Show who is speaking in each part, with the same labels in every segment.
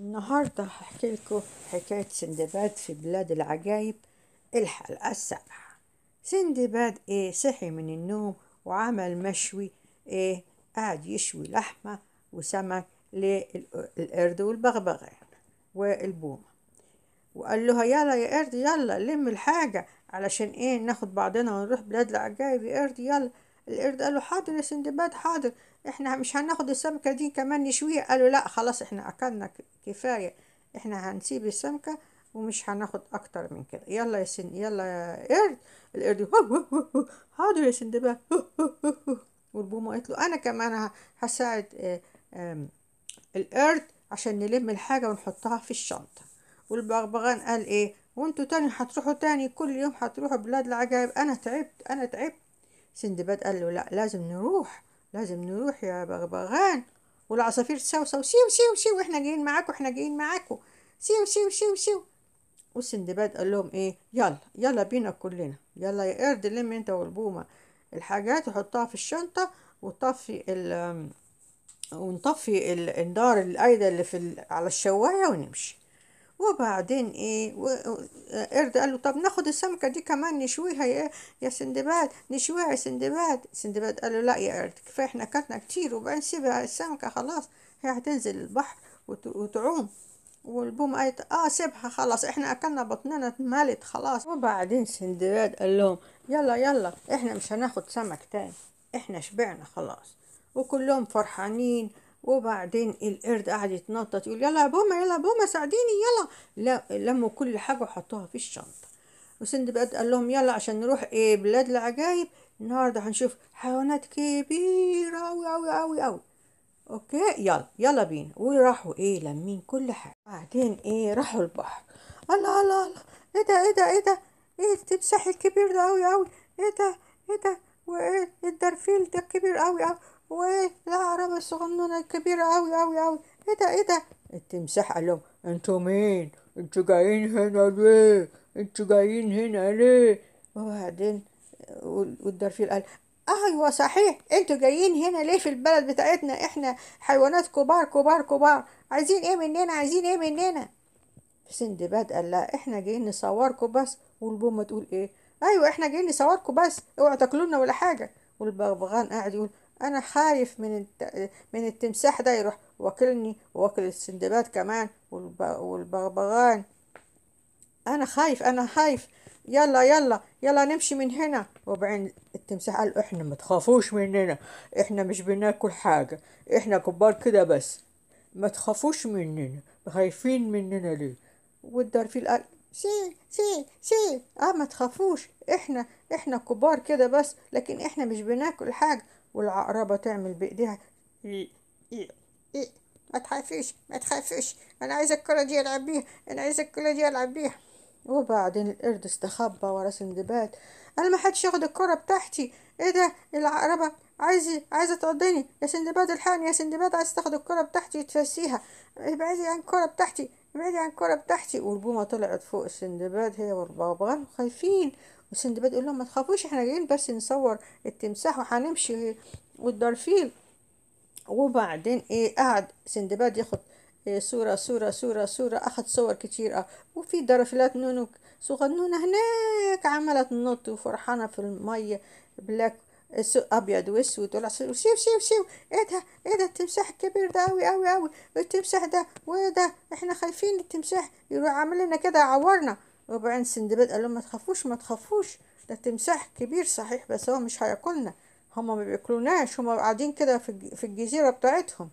Speaker 1: النهاردة هحكي لكم حكاية سندباد في بلاد العجايب الحلقة السابعة سندباد ايه صحي من النوم وعمل مشوي ايه قاعد يشوي لحمة وسمك للقرد والبغبغان والبومة وقال لها يلا يا قرد يلا لم الحاجة علشان ايه ناخد بعضنا ونروح بلاد العجايب يا قرد يلا القرد قال له حاضر يا سندباد حاضر احنا مش هناخد السمكة دي كمان نشويها قالوا لا خلاص احنا اكلنا كفاية احنا هنسيب السمكة ومش هناخد اكتر من كده يلا يا سن يلا يا قرد القرد حاضر يا سندباد والبومة قالت له انا كمان هساعد آه، القرد عشان نلم الحاجة ونحطها في الشنطة والبغبغان قال ايه وانتوا تاني هتروحوا تاني كل يوم هتروحوا بلاد العجائب انا تعبت انا تعبت سندباد قال له لا لازم نروح لازم نروح يا بغبغان والعصافير تسوسو سيو سيو سيو احنا جايين معاكوا احنا جايين معاكوا سيو سيو سيو سيو والسندباد قال لهم ايه يلا يلا بينا كلنا يلا يا قرد لم انت والبومة الحاجات وحطها في الشنطة وطفي ال ونطفي النار القايدة اللي في على الشواية ونمشي وبعدين ايه ارد قال له طب ناخد السمكه دي كمان نشويها يا يا سندباد نشويها يا سندباد سندباد قال له لا يا قرد كفايه احنا كاتنا كتير وبعدين سيبها السمكه خلاص هي هتنزل البحر وتعوم والبوم قالت اه سيبها خلاص احنا اكلنا بطننا اتملت خلاص وبعدين سندباد قال لهم يلا يلا احنا مش هناخد سمك تاني احنا شبعنا خلاص وكلهم فرحانين وبعدين القرد قعد يتنطط يقول يلا يا بومه يلا يا بومه ساعديني يلا لموا كل حاجه وحطوها في الشنطه وسندباد قال لهم يلا عشان نروح ايه بلاد العجايب النهارده هنشوف حيوانات كبيره قوي قوي قوي قوي اوكي يلا يلا بينا وراحوا ايه لمين كل حاجه بعدين ايه راحوا البحر الله الله الله ايه ده ايه ده ايه ده ايه التمساح الكبير ده قوي قوي ايه ده ايه ده وايه الدرفيل ده كبير قوي قوي وايه عربة الصغنونة الكبيرة أوي أوي أوي ايه ده ايه ده التمساح قال لهم انتوا مين انتوا جايين هنا ليه انتوا جايين هنا ليه وبعدين والدرفيل قال ايوه صحيح انتوا جايين هنا ليه في البلد بتاعتنا احنا حيوانات كبار كبار كبار عايزين ايه مننا عايزين ايه مننا سندباد قال لا احنا جايين نصوركم بس والبومه تقول ايه ايوه احنا جايين نصوركم بس اوعوا تاكلونا ولا حاجه والبغبغان قاعد يقول أنا خايف من الت... من التمساح ده يروح واكلني واكل السندباد كمان والب... والبغبغان أنا خايف أنا خايف يلا يلا يلا نمشي من هنا وبعدين التمساح قال احنا ما تخافوش مننا احنا مش بناكل حاجة احنا كبار كده بس ما تخافوش مننا خايفين مننا ليه والدرفيل قال سي سي سي اه ما تخافوش احنا احنا كبار كده بس لكن احنا مش بناكل حاجة والعقربة تعمل بإيديها ما تخافيش ما تخافيش أنا عايزة الكرة دي ألعب بيها أنا عايزة الكرة دي ألعب بيها وبعدين القرد استخبى ورا سندباد قال ما حدش ياخد الكرة بتاعتي ايه ده العقربة عايزة عايزة تعضني يا سندباد الحقني يا سندباد عايز تاخد الكرة بتاعتي تفسيها ابعدي عن الكرة بتاعتي ابعدي عن الكرة بتاعتي والبومة طلعت فوق السندباد هي والببغاء خايفين وسندباد يقول لهم ما تخافوش احنا جايين بس نصور التمساح وهنمشي والدرفيل وبعدين ايه قعد سندباد ياخد إيه صورة صورة صورة صورة أخد صور كتير اه وفي درفلات نونو صغنونة هناك عمالة تنط وفرحانة في المية بلاك ابيض واسود طلع شيف شيف ايه ده ايه ده التمساح الكبير ده أوي أوي أوي التمساح ده وايه ده احنا خايفين التمساح يروح عامل لنا كده يعورنا وبعدين سندباد قال لهم ما تخافوش ما تخافوش ده تمساح كبير صحيح بس هو مش هياكلنا هما ما بياكلوناش هما قاعدين كده في الجزيرة بتاعتهم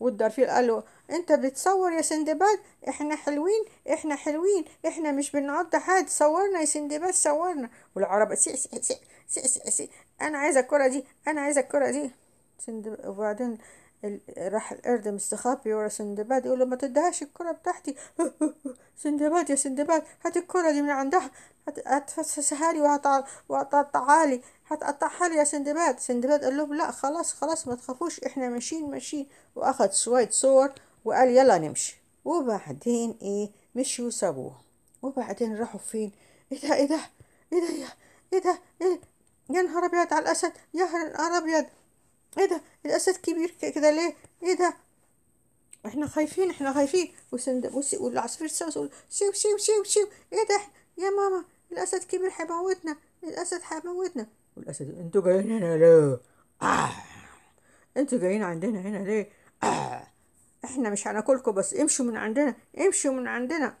Speaker 1: والدرفيل قال له انت بتصور يا سندباد احنا حلوين احنا حلوين احنا مش بنعض حد صورنا يا سندباد صورنا والعرب سي سي سي سي سي, سي. انا عايزه الكره دي انا عايزه الكره دي سندباد وبعدين راح القرد مستخبي ورا سندباد يقول له ما تدهاش الكرة بتاعتي سندباد يا سندباد هات الكرة دي من عندها هتفسسها لي وهتقطعها لي هتقطعها لي يا سندباد سندباد قال لهم لا خلاص خلاص ما تخافوش احنا ماشيين ماشيين واخد شوية صور وقال يلا نمشي وبعدين ايه مشوا سابوه وبعدين راحوا فين ايه ده ايه ده ايه ده ايه ده ايه يا نهار ابيض على الاسد يا نهار ابيض ايه ده الاسد كبير كده ليه ايه ده احنا خايفين احنا خايفين والسندبوسي والعصفور ساوس يقول شيو شيو شيو شيو ايه ده يا ماما الاسد كبير هيموتنا الاسد هيموتنا والاسد انتوا جايين هنا ليه آه. انتوا جايين عندنا هنا ليه آه. احنا مش هناكلكم بس امشوا من عندنا امشوا من عندنا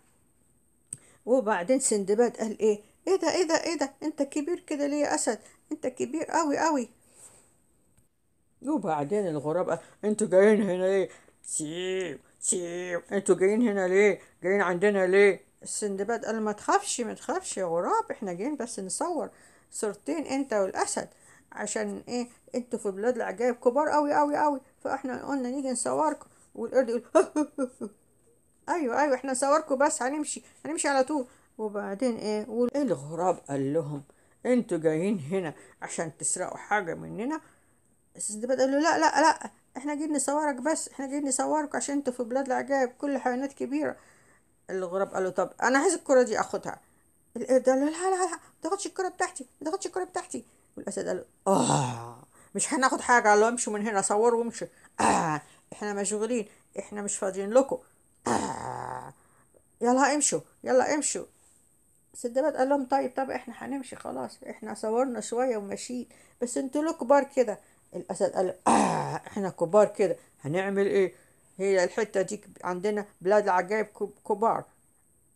Speaker 1: وبعدين سندباد قال ايه ايه ده ايه ده ايه ده انت كبير كده ليه يا اسد انت كبير قوي قوي وبعدين الغراب انتوا جايين هنا ليه سيب سيب انتوا جايين هنا ليه جايين عندنا ليه السندباد قال ما تخافش ما تخافش يا غراب احنا جايين بس نصور صورتين انت والاسد عشان ايه انتوا في بلاد العجائب كبار قوي قوي قوي فاحنا قلنا نيجي نصوركم والقرد يقول ايوه ايوه احنا نصوركم بس هنمشي هنمشي على طول وبعدين ايه والغراب قال لهم انتوا جايين هنا عشان تسرقوا حاجه مننا السيد بدأ قال له لا لا لا احنا جايين نصورك بس احنا جايين نصورك عشان انتوا في بلاد العجائب كل حيوانات كبيره الغراب قال له طب انا عايز الكره دي اخدها القرد قال له لا لا لا ما تاخدش الكره بتاعتي ما تاخدش الكره بتاعتي والاسد قال له اه مش هناخد حاجه قال له امشوا من هنا صور وامشوا آه احنا مشغولين احنا مش فاضيين لكم آه يلا امشوا يلا امشوا السدبات قال لهم طيب طب احنا هنمشي خلاص احنا صورنا شويه وماشيين بس انتوا لكبار كده الاسد قال آه احنا كبار كده هنعمل ايه هي الحتة دي عندنا بلاد العجائب كبار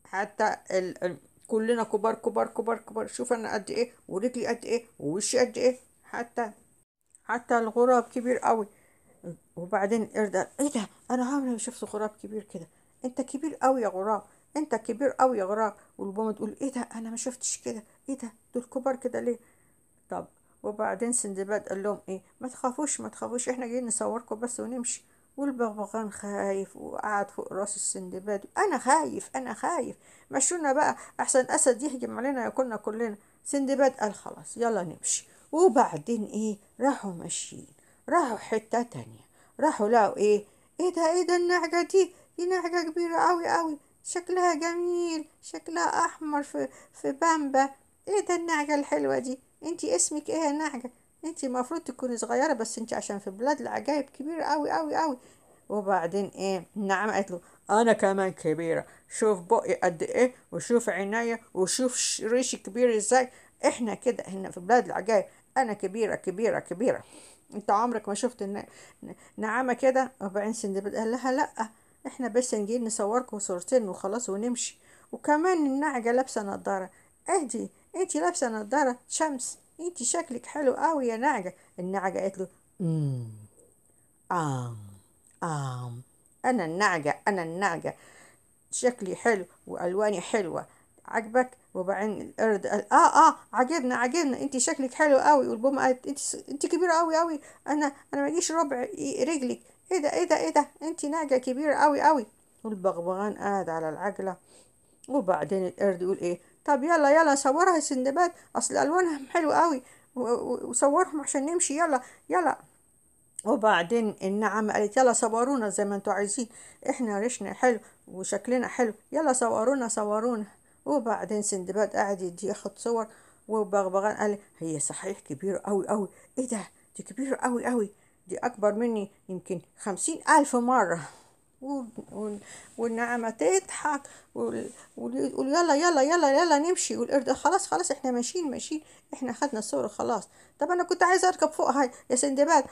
Speaker 1: حتى ال... ال... كلنا كبار كبار كبار كبار شوف انا قد ايه ورجلي قد ايه ووشي قد ايه حتى حتى الغراب كبير قوي وبعدين قرد ايه ده انا عمري ما شفت غراب كبير كده انت كبير قوي يا غراب انت كبير قوي يا غراب والبومه تقول ايه ده انا ما شفتش كده ايه ده دول كبار كده ليه طب وبعدين سندباد قال لهم ايه ما تخافوش ما تخافوش احنا جايين نصوركم بس ونمشي والبغبغان خايف وقعد فوق راس السندباد انا خايف انا خايف مشونا بقى احسن اسد يهجم علينا ياكلنا كلنا سندباد قال خلاص يلا نمشي وبعدين ايه راحوا ماشيين راحوا حته تانية راحوا لقوا ايه ايه ده ايه ده النعجه دي دي نعجه كبيره قوي قوي شكلها جميل شكلها احمر في في بامبا ايه ده النعجه الحلوه دي انت اسمك ايه يا نعجه انت المفروض تكوني صغيره بس انت عشان في بلاد العجائب كبيره قوي قوي قوي وبعدين ايه نعم قالت له انا كمان كبيره شوف بقي قد ايه وشوف عينيا وشوف ريشي كبير ازاي احنا كده هنا في بلاد العجائب انا كبيره كبيره كبيره انت عمرك ما شفت نعامه كده وبعدين سندباد قال لها لا احنا بس نجي نصوركم صورتين وخلاص ونمشي وكمان النعجه لابسه نظاره اهدي انتي لابسه نظاره شمس انتي شكلك حلو قوي يا نعجه النعجه قالت له امم ام ام انا النعجه انا النعجه شكلي حلو والواني حلوه عجبك وبعدين القرد قال اه اه عجبنا عجبنا انت شكلك حلو قوي والبوم قالت انت انت كبيره قوي قوي انا انا ما اجيش ربع رجلك ايه ده ايه ده ايه ده انت نعجه كبيره قوي قوي والبغبغان قاعد على العجله وبعدين القرد يقول ايه طب يلا يلا صورها يا سندباد اصل الوانها حلو قوي وصورهم عشان نمشي يلا يلا وبعدين النعم قالت يلا صورونا زي ما انتوا عايزين احنا ريشنا حلو وشكلنا حلو يلا صورونا صورونا وبعدين سندباد قعد ياخد صور وبغبغان قال هي صحيح كبيرة قوي قوي ايه ده دي كبيرة قوي قوي دي اكبر مني يمكن خمسين الف مرة والنعمه تضحك ويقول يلا يلا يلا يلا نمشي والقرد خلاص خلاص احنا ماشيين ماشيين احنا خدنا الصورة خلاص طب انا كنت عايزه اركب فوقها يا سندباد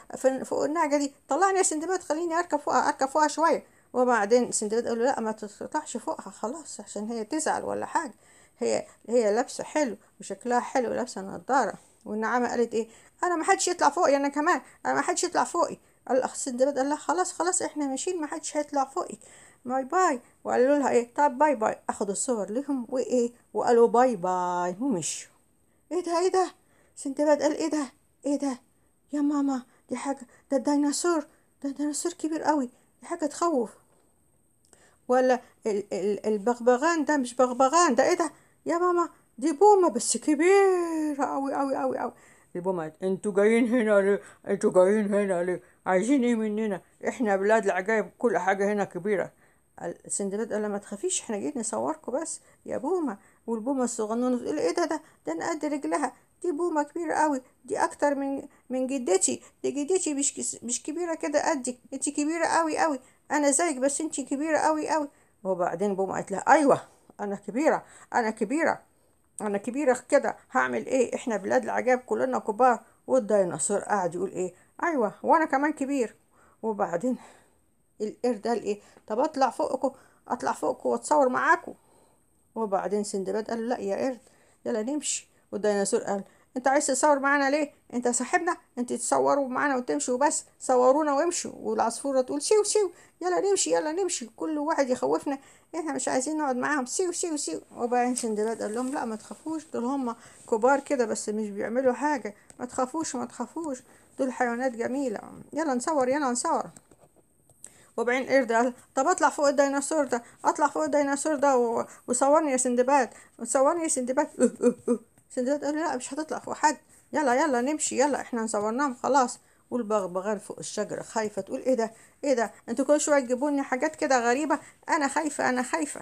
Speaker 1: فوق النعجه دي طلعني يا سندباد خليني اركب فوقها اركب فوقها شويه وبعدين سندباد قال له لا ما تطلعش فوقها خلاص عشان هي تزعل ولا حاجه هي هي لابسه حلو وشكلها حلو لابسه نضاره والنعمه قالت ايه انا ما حدش يطلع فوقي انا كمان انا ما حدش يطلع فوقي لها الدبد قال لها خلاص خلاص احنا ماشيين محدش هيطلع فوقي باي باي وقالوا لها ايه طب باي باي اخدوا الصور ليهم وايه وقالوا باي باي ومشوا ايه ده ايه ده سندباد قال ايه ده ايه ده يا ماما دي حاجه ده الديناصور ده ديناصور كبير قوي دي حاجه تخوف ولا البغبغان ده مش بغبغان ده ايه ده يا ماما دي بومه بس كبيره قوي قوي قوي قوي البومه انتوا جايين هنا ليه انتوا جايين هنا ليه عايزين ايه مننا احنا بلاد العجايب كل حاجه هنا كبيره السندباد قال ما تخافيش احنا جايين نصوركم بس يا بومه والبومه الصغنونه تقول ايه ده ده ده انا قد رجلها دي بومه كبيره قوي دي اكتر من من جدتي دي جدتي مش مش كبيره كده قدك انت كبيره قوي قوي انا زيك بس انت كبيره قوي قوي وبعدين بومه قالت لها ايوه انا كبيره انا كبيره انا كبيره كده هعمل ايه احنا بلاد العجائب كلنا كبار والديناصور قاعد يقول ايه ايوه وانا كمان كبير وبعدين القرد ده ايه طب اطلع فوقكم اطلع فوقكم واتصور معاكم وبعدين سندباد قال لا يا قرد يلا نمشي والديناصور قال انت عايز تتصور معانا ليه انت صاحبنا انت تصوروا معانا وتمشوا بس صورونا وامشوا والعصفوره تقول سيو سيو يلا نمشي يلا نمشي كل واحد يخوفنا احنا مش عايزين نقعد معاهم سيو سيو سيو وبعدين سندباد قال لهم لا ما تخافوش دول هم كبار كده بس مش بيعملوا حاجه ما تخافوش ما تخافوش دول حيوانات جميلة يلا نصور يلا نصور وبعدين ايه ده طب اطلع فوق الديناصور ده اطلع فوق الديناصور ده وصورني يا سندباد صورني يا سندباد أه، أه، أه. سندباد قال لا مش هتطلع فوق حد يلا يلا نمشي يلا احنا صورناهم خلاص والبغبغان فوق الشجرة خايفة تقول ايه ده ايه ده انتوا كل شوية تجيبوني حاجات كده غريبة انا خايفة انا خايفة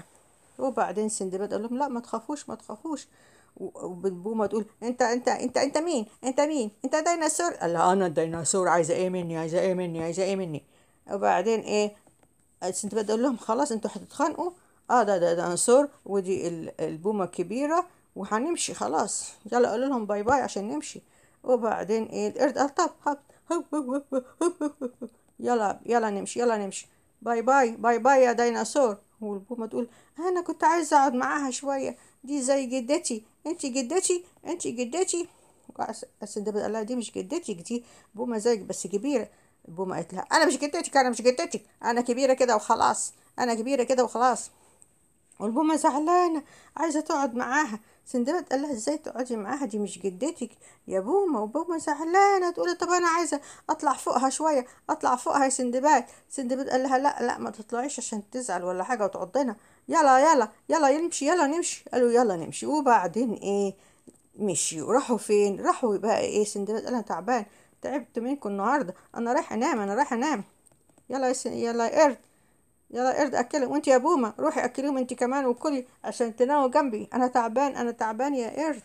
Speaker 1: وبعدين سندباد قال لهم لا ما تخافوش ما تخافوش وبومه تقول انت انت انت انت مين انت مين انت ديناصور لا انا الديناصور عايزه ايه مني عايزه ايه مني عايزه ايه مني وبعدين ايه انت بتقول لهم خلاص انتوا هتتخانقوا اه ده ده ديناصور ودي البومه الكبيره وهنمشي خلاص يلا قول لهم باي باي عشان نمشي وبعدين ايه القرد قال طب هب يلا يلا نمشي يلا نمشي باي باي باي باي يا ديناصور والبومه تقول انا كنت عايزه اقعد معاها شويه دي زي جدتي انت جدتي انت جدتي بس ده قال لها دي مش جدتك دي بومه زيك بس كبيره بومه قالت لها انا مش جدتك انا مش جدتك انا كبيره كده وخلاص انا كبيره كده وخلاص والبومه زعلانه عايزه تقعد معاها سندباد قال لها ازاي تقعدي معاها دي مش جدتك يا بومه وبومه زعلانه تقول طب انا عايزه اطلع فوقها شويه اطلع فوقها يا سندباد سندباد قال لها لا لا ما تطلعيش عشان تزعل ولا حاجه وتعضنا يلا يلا يلا نمشي يلا نمشي قالوا يلا نمشي وبعدين ايه مشيوا راحوا فين راحوا بقى ايه سندباد قال انا تعبان تعبت منكم النهارده انا رايح انام انا رايح انام يلا يا يلا قرد يلا قرد اكلهم وانت يا بومه روحي اكليهم انت كمان وكلي عشان تناموا جنبي انا تعبان انا تعبان يا قرد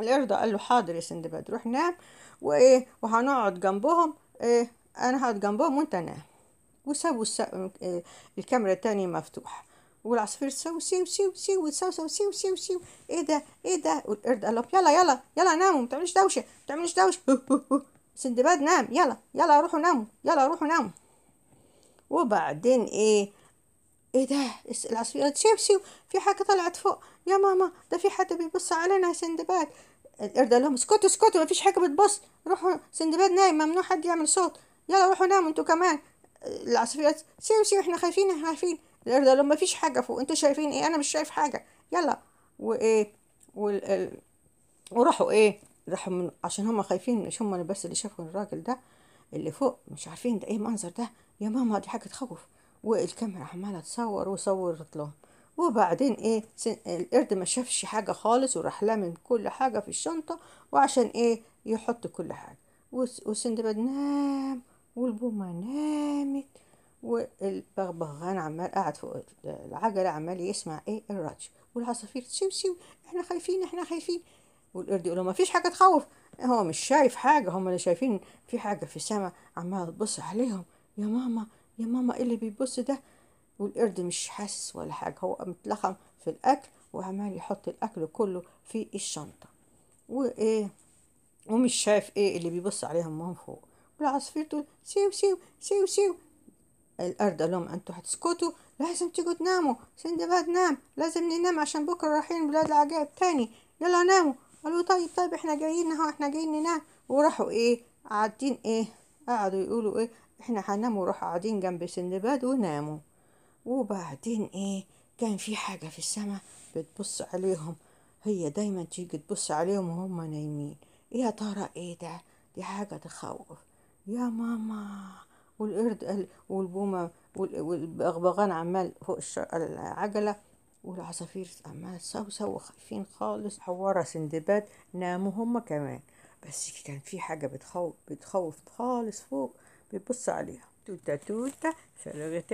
Speaker 1: القرد قال له حاضر يا سندباد روح نام وايه وهنقعد جنبهم ايه انا هقعد جنبهم وانت نام وسابوا إيه، الكاميرا التانية مفتوحه والعصفور سو سو سو سو سو سو سو سو سو ايه ده ايه ده والقرد قال لهم يلا يلا يلا ناموا متعملوش دوشه متعملوش دوشه سندباد نام يلا يلا روحوا ناموا يلا روحوا ناموا وبعدين ايه ايه ده العصفور قالت سو في حاجه طلعت فوق يا ماما ده في حد بيبص علينا يا سندباد القرد قال لهم اسكتوا اسكتوا مفيش حاجه بتبص روحوا سندباد نايم ممنوع حد يعمل صوت يلا روحوا ناموا انتوا كمان العصفور قالت سيو سيو احنا خايفين احنا خايفين القرد قال مفيش حاجه فوق انتوا شايفين ايه انا مش شايف حاجه يلا وايه وال... وراحوا ايه راحوا من... عشان هم خايفين مش هم بس اللي شافوا الراجل ده اللي فوق مش عارفين ده ايه المنظر ده يا ماما دي حاجه تخوف والكاميرا عماله تصور وصورت لهم وبعدين ايه سن... القرد ما شافش حاجه خالص وراح لامم كل حاجه في الشنطه وعشان ايه يحط كل حاجه وس... وسندباد نام والبومه نامت والبغبغان عمال قاعد فوق العجلة عمال يسمع ايه الراديو والعصافير سيو سيو احنا خايفين احنا خايفين والقرد يقول له ما فيش حاجة تخوف هو مش شايف حاجة هم اللي شايفين في حاجة في السماء عمال تبص عليهم يا ماما يا ماما ايه اللي بيبص ده والقرد مش حاسس ولا حاجة هو متلخم في الأكل وعمال يحط الأكل كله في الشنطة وإيه ومش شايف إيه اللي بيبص عليهم من فوق والعصافير تقول سيو سيو سيو سيو الأرض قال لهم أنتوا هتسكتوا لازم تيجوا تناموا سندباد نام لازم ننام عشان بكرة رايحين بلاد العجائب تاني يلا ناموا قالوا طيب طيب احنا جايين اهو احنا جايين ننام وراحوا ايه قاعدين ايه قعدوا يقولوا ايه احنا هننام وراحوا قاعدين جنب سندباد وناموا وبعدين ايه كان في حاجة في السماء بتبص عليهم هي دايما تيجي تبص عليهم وهم نايمين إيه يا ترى ايه ده دي حاجة تخوف يا ماما والقرد والبومة والبغبغان عمال فوق العجلة والعصافير عمال تسوسو وخايفين خالص حورة سندباد ناموا هما كمان بس كان في حاجة بتخوف بتخوف خالص فوق بيبص عليها توتة توتة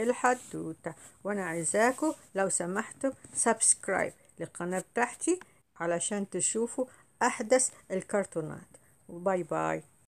Speaker 1: الحد توتا وأنا عايزاكوا لو سمحتوا سبسكرايب للقناة بتاعتي علشان تشوفوا أحدث الكرتونات باي باي